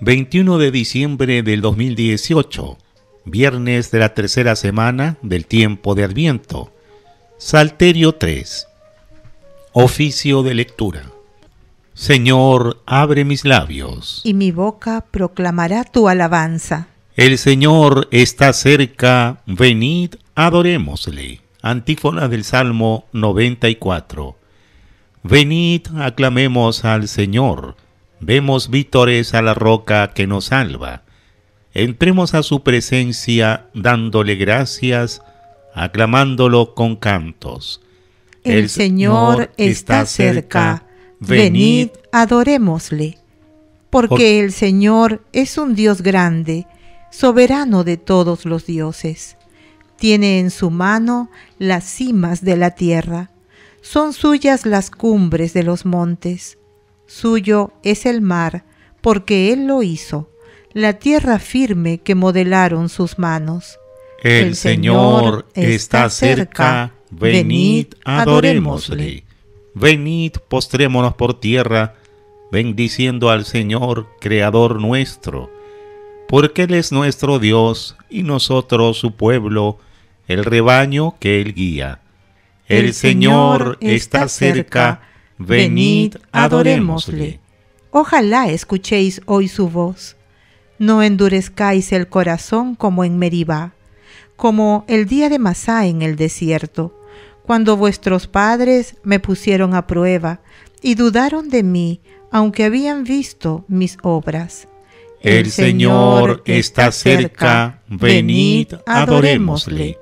21 de diciembre del 2018, viernes de la tercera semana del tiempo de Adviento. Salterio 3. Oficio de lectura. Señor, abre mis labios. Y mi boca proclamará tu alabanza. El Señor está cerca, venid, adorémosle. Antífona del Salmo 94. Venid, aclamemos al Señor vemos vítores a la roca que nos salva. Entremos a su presencia dándole gracias, aclamándolo con cantos. El, Señor está cerca. Venid, adorémosle. Porque el Señor es un Dios grande, soberano de todos los dioses. Tiene en su mano las cimas de la tierra. Son suyas las cumbres de los montes. Suyo es el mar, porque Él lo hizo, la tierra firme que modelaron sus manos. El, Señor está cerca, venid adorémosle. Venid postrémonos por tierra, bendiciendo al Señor, Creador nuestro, porque Él es nuestro Dios y nosotros su pueblo, el rebaño que Él guía. El, el Señor está cerca, venid, adorémosle. Ojalá escuchéis hoy su voz. No endurezcáis el corazón como en Meribá, como el día de Masá en el desierto, cuando vuestros padres me pusieron a prueba y dudaron de mí, aunque habían visto mis obras. El Señor está cerca, venid, adorémosle.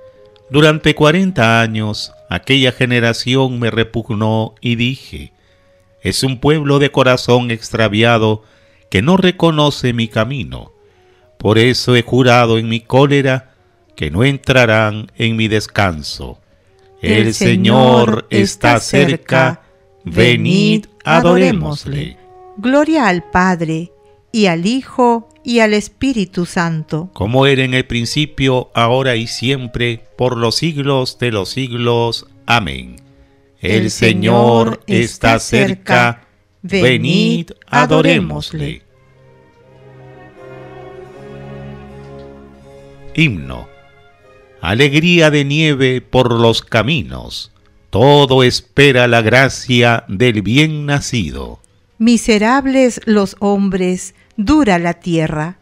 Durante cuarenta años aquella generación me repugnó y dije, es un pueblo de corazón extraviado que no reconoce mi camino. Por eso he jurado en mi cólera que no entrarán en mi descanso. El, Señor está cerca, venid, adorémosle. Gloria al Padre, y al Hijo, y al Espíritu Santo. Como era en el principio, ahora y siempre, por los siglos de los siglos. Amén. El Señor está cerca, venid, adorémosle. Himno. Alegría de nieve por los caminos, todo espera la gracia del bien nacido. Miserables los hombres, dura la tierra,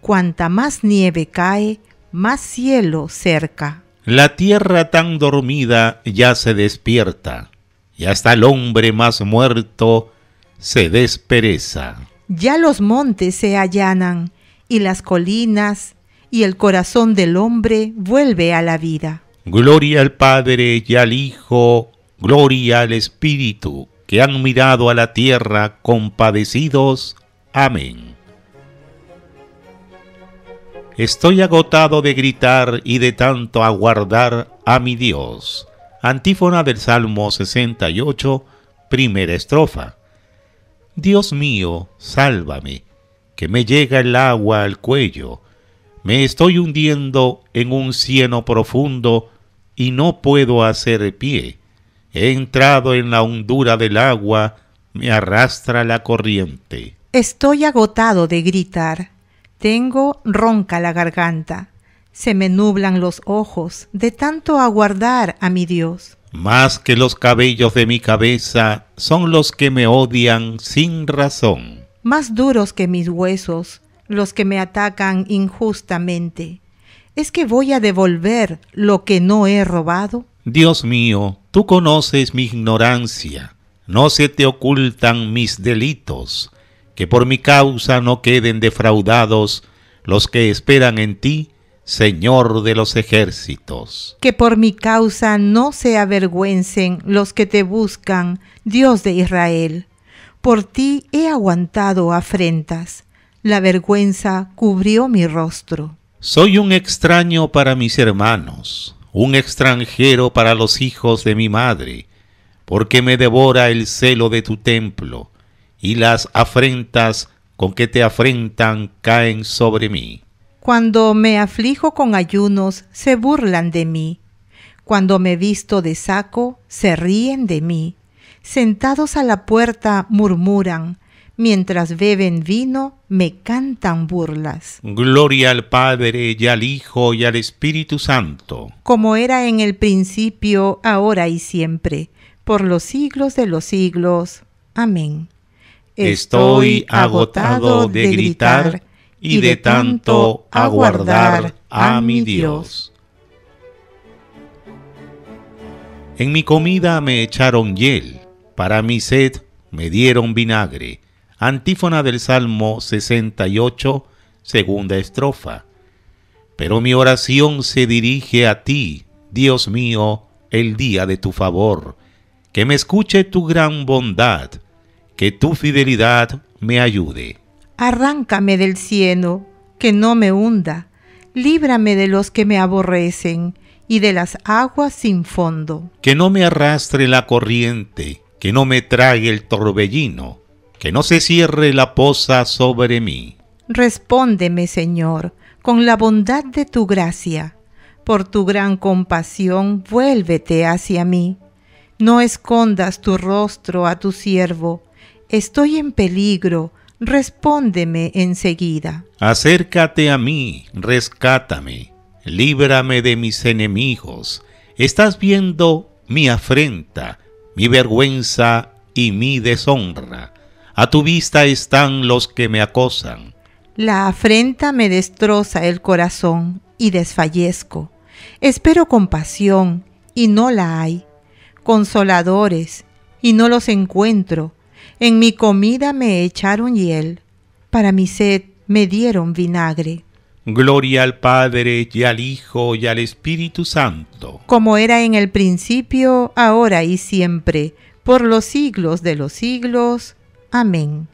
cuanta más nieve cae, más cielo cerca. La tierra tan dormida ya se despierta, y hasta el hombre más muerto se despereza. Ya los montes se allanan, y las colinas, y el corazón del hombre vuelve a la vida. Gloria al Padre y al Hijo, gloria al Espíritu, que han mirado a la tierra compadecidos. Amén. Estoy agotado de gritar y de tanto aguardar a mi Dios. Antífona del Salmo 68, primera estrofa. Dios mío, sálvame, que me llega el agua al cuello. Me estoy hundiendo en un cieno profundo y no puedo hacer pie. He entrado en la hondura del agua, me arrastra la corriente. Estoy agotado de gritar tengo ronca la garganta, se me nublan los ojos de tanto aguardar a mi Dios. Más que los cabellos de mi cabeza son los que me odian sin razón. Más duros que mis huesos los que me atacan injustamente. ¿Es que voy a devolver lo que no he robado? Dios mío, tú conoces mi ignorancia. No se te ocultan mis delitos que por mi causa no queden defraudados los que esperan en ti, Señor de los ejércitos. Que por mi causa no se avergüencen los que te buscan, Dios de Israel. Por ti he aguantado afrentas, la vergüenza cubrió mi rostro. Soy un extraño para mis hermanos, un extranjero para los hijos de mi madre, porque me devora el celo de tu templo y las afrentas con que te afrentan caen sobre mí. Cuando me aflijo con ayunos, se burlan de mí. Cuando me visto de saco, se ríen de mí. Sentados a la puerta, murmuran. Mientras beben vino, me cantan burlas. Gloria al Padre y al Hijo y al Espíritu Santo. Como era en el principio, ahora y siempre, por los siglos de los siglos. Amén. Estoy agotado de gritar y de tanto aguardar a mi Dios. En mi comida me echaron hiel, para mi sed me dieron vinagre. Antífona del Salmo 68, segunda estrofa. Pero mi oración se dirige a ti, Dios mío, el día de tu favor. Que me escuche tu gran bondad que tu fidelidad me ayude. Arráncame del cielo, que no me hunda, líbrame de los que me aborrecen y de las aguas sin fondo. Que no me arrastre la corriente, que no me trague el torbellino, que no se cierre la poza sobre mí. Respóndeme, Señor, con la bondad de tu gracia. Por tu gran compasión, vuélvete hacia mí. No escondas tu rostro a tu siervo estoy en peligro, respóndeme enseguida. Acércate a mí, rescátame, líbrame de mis enemigos. Estás viendo mi afrenta, mi vergüenza y mi deshonra. A tu vista están los que me acosan. La afrenta me destroza el corazón y desfallezco. Espero compasión y no la hay, consoladores y no los encuentro, en mi comida me echaron hiel, para mi sed me dieron vinagre. Gloria al Padre y al Hijo y al Espíritu Santo. Como era en el principio, ahora y siempre, por los siglos de los siglos. Amén.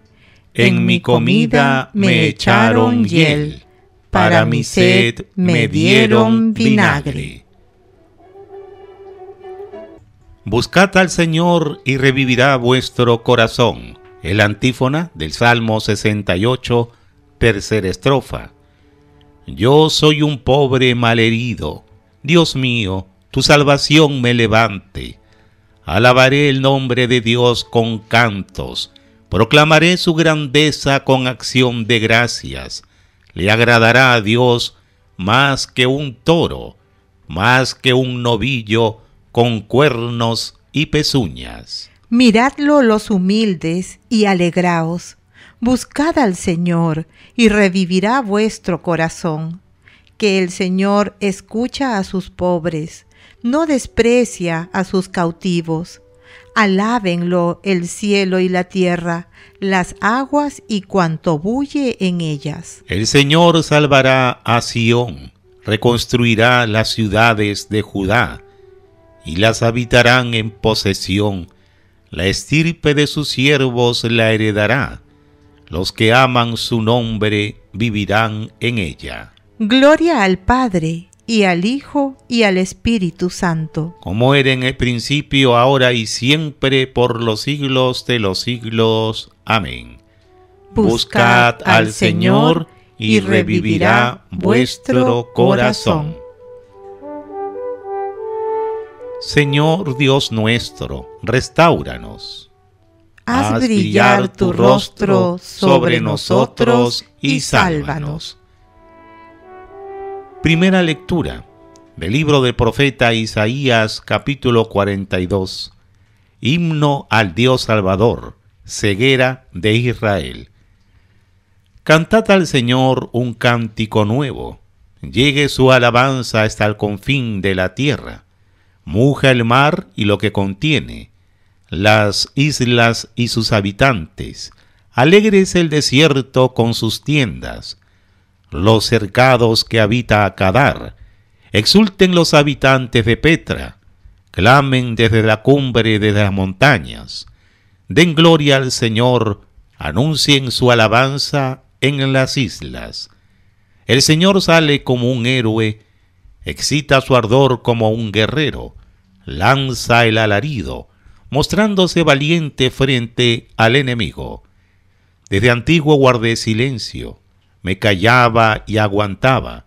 En, mi comida me echaron hiel, para mi sed me dieron vinagre. Buscad al Señor y revivirá vuestro corazón. El antífona del Salmo 68, tercera estrofa. Yo soy un pobre malherido. Dios mío, tu salvación me levante. Alabaré el nombre de Dios con cantos. Proclamaré su grandeza con acción de gracias. Le agradará a Dios más que un toro, más que un novillo con cuernos y pezuñas. Miradlo los humildes y alegraos. Buscad al Señor y revivirá vuestro corazón. Que el Señor escucha a sus pobres, no desprecia a sus cautivos. Alábenlo el cielo y la tierra, las aguas y cuanto bulle en ellas. El Señor salvará a Sión, reconstruirá las ciudades de Judá y las habitarán en posesión. La estirpe de sus siervos la heredará. Los que aman su nombre vivirán en ella. Gloria al Padre, y al Hijo, y al Espíritu Santo. Como era en el principio, ahora y siempre, por los siglos de los siglos. Amén. Buscad al Señor, y revivirá vuestro corazón. Señor Dios nuestro, restauranos. Haz brillar tu rostro sobre nosotros y sálvanos. Primera lectura del libro del profeta Isaías capítulo 42. Himno al Dios Salvador, ceguera de Israel. Cantad al Señor un cántico nuevo. Llegue su alabanza hasta el confín de la tierra muja el mar y lo que contiene, las islas y sus habitantes, alegre es el desierto con sus tiendas, los cercados que habita Acadar, exulten los habitantes de Petra, clamen desde la cumbre de las montañas, den gloria al Señor, anuncien su alabanza en las islas. El Señor sale como un héroe, excita su ardor como un guerrero, lanza el alarido, mostrándose valiente frente al enemigo. Desde antiguo guardé silencio, me callaba y aguantaba,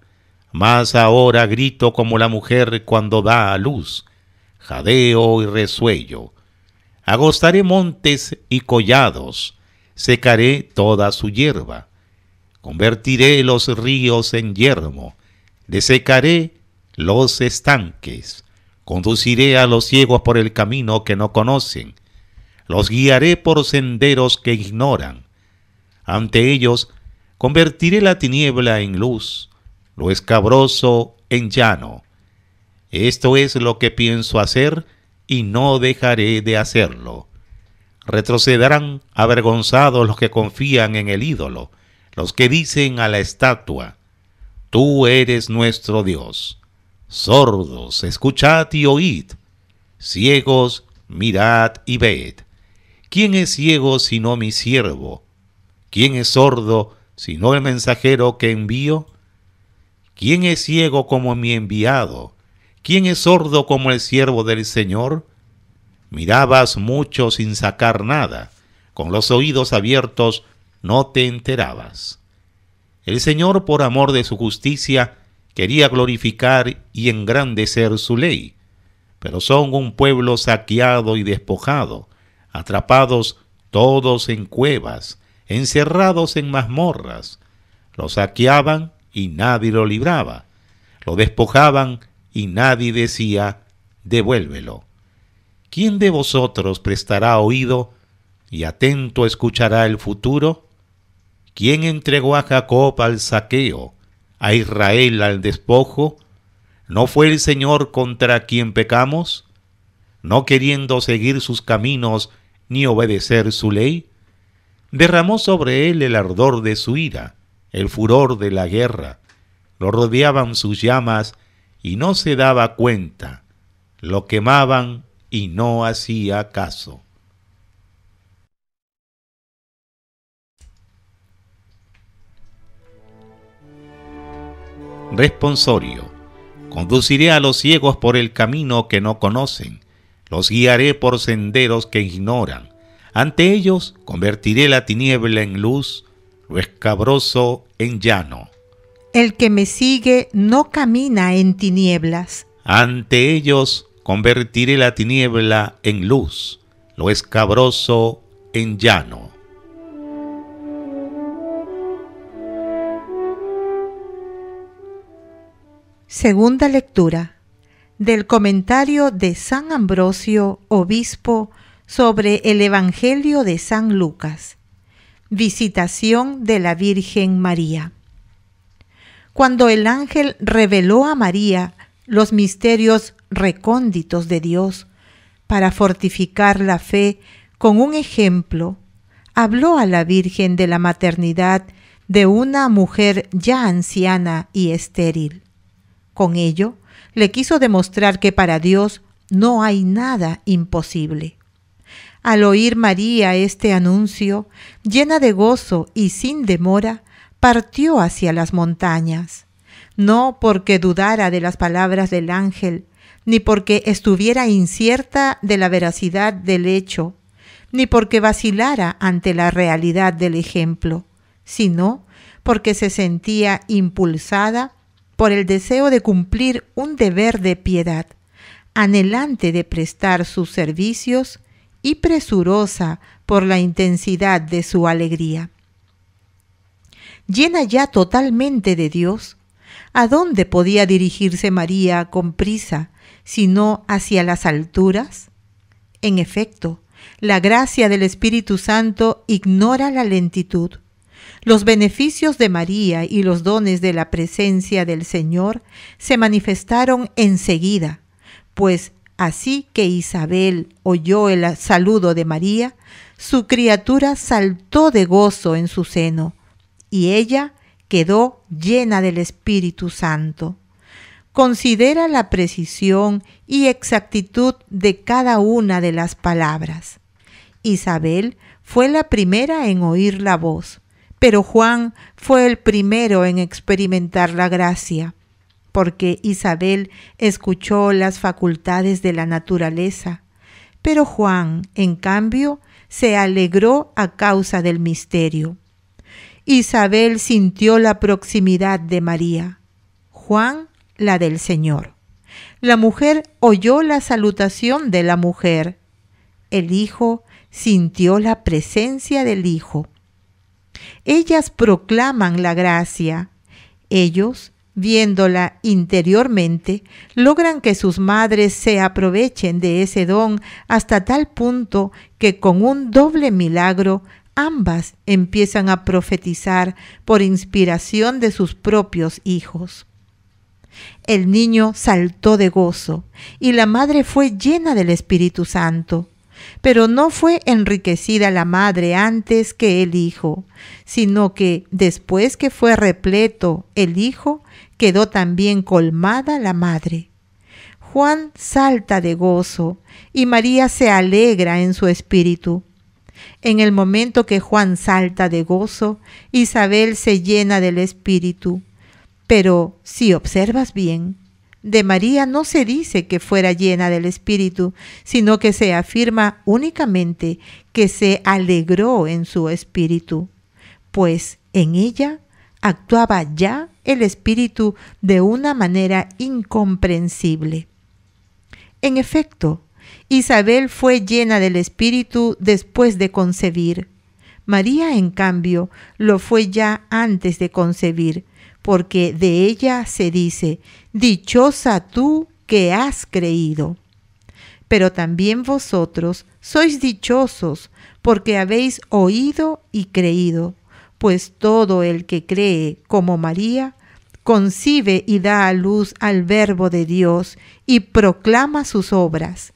mas ahora grito como la mujer cuando da a luz, jadeo y resuello. Agostaré montes y collados, secaré toda su hierba. Convertiré los ríos en yermo, desecaré los estanques. Conduciré a los ciegos por el camino que no conocen. Los guiaré por senderos que ignoran. Ante ellos convertiré la tiniebla en luz, lo escabroso en llano. Esto es lo que pienso hacer y no dejaré de hacerlo. Retrocederán avergonzados los que confían en el ídolo, los que dicen a la estatua, Tú eres nuestro Dios sordos, escuchad y oíd, ciegos, mirad y ved. ¿Quién es ciego sino mi siervo? ¿Quién es sordo sino el mensajero que envío? ¿Quién es ciego como mi enviado? ¿Quién es sordo como el siervo del Señor? Mirabas mucho sin sacar nada, con los oídos abiertos no te enterabas. El Señor, por amor de su justicia, quería glorificar y engrandecer su ley, pero son un pueblo saqueado y despojado, atrapados todos en cuevas, encerrados en mazmorras. Lo saqueaban y nadie lo libraba, lo despojaban y nadie decía, devuélvelo. ¿Quién de vosotros prestará oído y atento escuchará el futuro? ¿Quién entregó a Jacob al saqueo? a Israel al despojo, ¿no fue el Señor contra quien pecamos? ¿No queriendo seguir sus caminos ni obedecer su ley? Derramó sobre él el ardor de su ira, el furor de la guerra. Lo rodeaban sus llamas y no se daba cuenta. Lo quemaban y no hacía caso. Responsorio. Conduciré a los ciegos por el camino que no conocen, los guiaré por senderos que ignoran. Ante ellos convertiré la tiniebla en luz, lo escabroso en llano. El que me sigue no camina en tinieblas. Ante ellos convertiré la tiniebla en luz, lo escabroso en llano. Segunda lectura del comentario de San Ambrosio, obispo, sobre el Evangelio de San Lucas. Visitación de la Virgen María. Cuando el ángel reveló a María los misterios recónditos de Dios para fortificar la fe con un ejemplo, habló a la Virgen de la maternidad de una mujer ya anciana y estéril con ello, le quiso demostrar que para Dios no hay nada imposible. Al oír María este anuncio, llena de gozo y sin demora, partió hacia las montañas, no porque dudara de las palabras del ángel, ni porque estuviera incierta de la veracidad del hecho, ni porque vacilara ante la realidad del ejemplo, sino porque se sentía impulsada por el deseo de cumplir un deber de piedad, anhelante de prestar sus servicios y presurosa por la intensidad de su alegría. Llena ya totalmente de Dios, ¿a dónde podía dirigirse María con prisa, sino hacia las alturas? En efecto, la gracia del Espíritu Santo ignora la lentitud los beneficios de María y los dones de la presencia del Señor se manifestaron enseguida, pues así que Isabel oyó el saludo de María, su criatura saltó de gozo en su seno, y ella quedó llena del Espíritu Santo. Considera la precisión y exactitud de cada una de las palabras. Isabel fue la primera en oír la voz pero Juan fue el primero en experimentar la gracia, porque Isabel escuchó las facultades de la naturaleza. Pero Juan, en cambio, se alegró a causa del misterio. Isabel sintió la proximidad de María, Juan la del Señor. La mujer oyó la salutación de la mujer. El Hijo sintió la presencia del Hijo. Ellas proclaman la gracia. Ellos, viéndola interiormente, logran que sus madres se aprovechen de ese don hasta tal punto que con un doble milagro ambas empiezan a profetizar por inspiración de sus propios hijos. El niño saltó de gozo y la madre fue llena del Espíritu Santo. Pero no fue enriquecida la madre antes que el hijo, sino que después que fue repleto el hijo, quedó también colmada la madre. Juan salta de gozo y María se alegra en su espíritu. En el momento que Juan salta de gozo, Isabel se llena del espíritu. Pero si observas bien, de María no se dice que fuera llena del Espíritu, sino que se afirma únicamente que se alegró en su Espíritu, pues en ella actuaba ya el Espíritu de una manera incomprensible. En efecto, Isabel fue llena del Espíritu después de concebir. María, en cambio, lo fue ya antes de concebir, porque de ella se dice, Dichosa tú que has creído. Pero también vosotros sois dichosos, porque habéis oído y creído, pues todo el que cree, como María, concibe y da a luz al Verbo de Dios y proclama sus obras.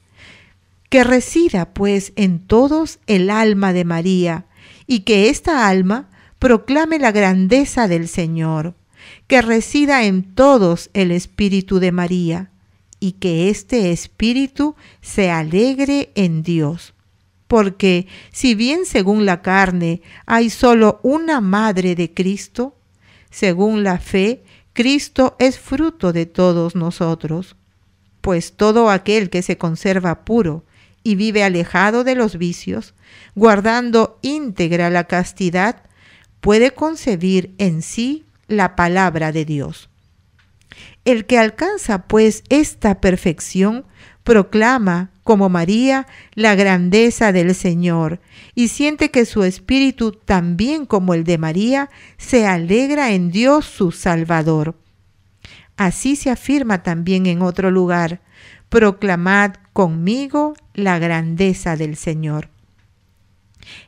Que resida, pues, en todos el alma de María, y que esta alma proclame la grandeza del Señor que resida en todos el Espíritu de María, y que este Espíritu se alegre en Dios. Porque si bien según la carne hay sólo una madre de Cristo, según la fe, Cristo es fruto de todos nosotros. Pues todo aquel que se conserva puro y vive alejado de los vicios, guardando íntegra la castidad, puede concebir en sí la palabra de Dios. El que alcanza pues esta perfección proclama, como María, la grandeza del Señor y siente que su espíritu, también como el de María, se alegra en Dios su Salvador. Así se afirma también en otro lugar, proclamad conmigo la grandeza del Señor.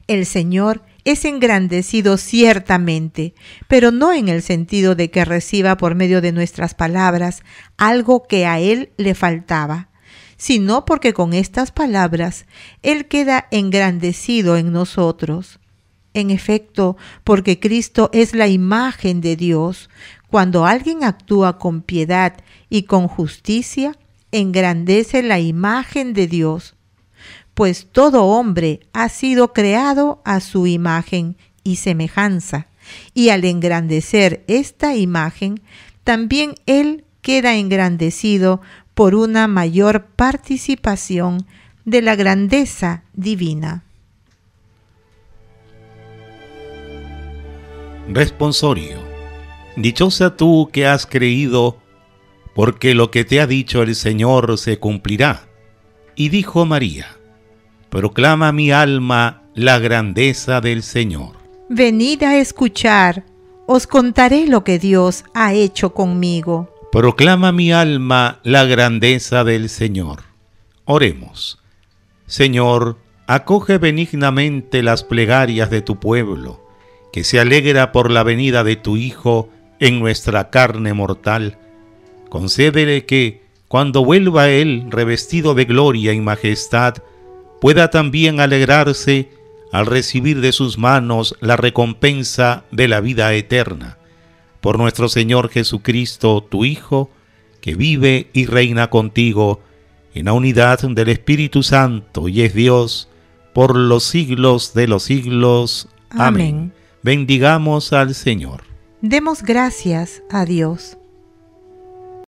El Señor es engrandecido ciertamente, pero no en el sentido de que reciba por medio de nuestras palabras algo que a él le faltaba, sino porque con estas palabras él queda engrandecido en nosotros. En efecto, porque Cristo es la imagen de Dios, cuando alguien actúa con piedad y con justicia, engrandece la imagen de Dios pues todo hombre ha sido creado a su imagen y semejanza, y al engrandecer esta imagen, también él queda engrandecido por una mayor participación de la grandeza divina. Responsorio. Dichosa tú que has creído, porque lo que te ha dicho el Señor se cumplirá. Y dijo María, Proclama mi alma la grandeza del Señor. Venid a escuchar, os contaré lo que Dios ha hecho conmigo. Proclama mi alma la grandeza del Señor. Oremos. Señor, acoge benignamente las plegarias de tu pueblo, que se alegra por la venida de tu Hijo en nuestra carne mortal. Concédele que, cuando vuelva Él revestido de gloria y majestad, pueda también alegrarse al recibir de sus manos la recompensa de la vida eterna. Por nuestro Señor Jesucristo, tu Hijo, que vive y reina contigo en la unidad del Espíritu Santo y es Dios por los siglos de los siglos. Amén. Bendigamos al Señor. Demos gracias a Dios.